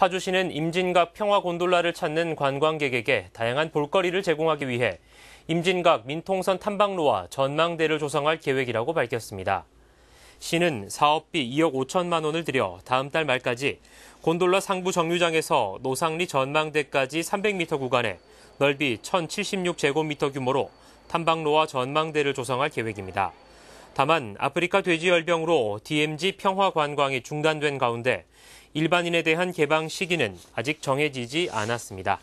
파주시는 임진각 평화 곤돌라를 찾는 관광객에게 다양한 볼거리를 제공하기 위해 임진각 민통선 탐방로와 전망대를 조성할 계획이라고 밝혔습니다. 시는 사업비 2억 5천만 원을 들여 다음 달 말까지 곤돌라 상부 정류장에서 노상리 전망대까지 300m 구간에 넓이 1,076제곱미터 규모로 탐방로와 전망대를 조성할 계획입니다. 다만 아프리카 돼지열병으로 DMZ 평화 관광이 중단된 가운데 일반인에 대한 개방 시기는 아직 정해지지 않았습니다.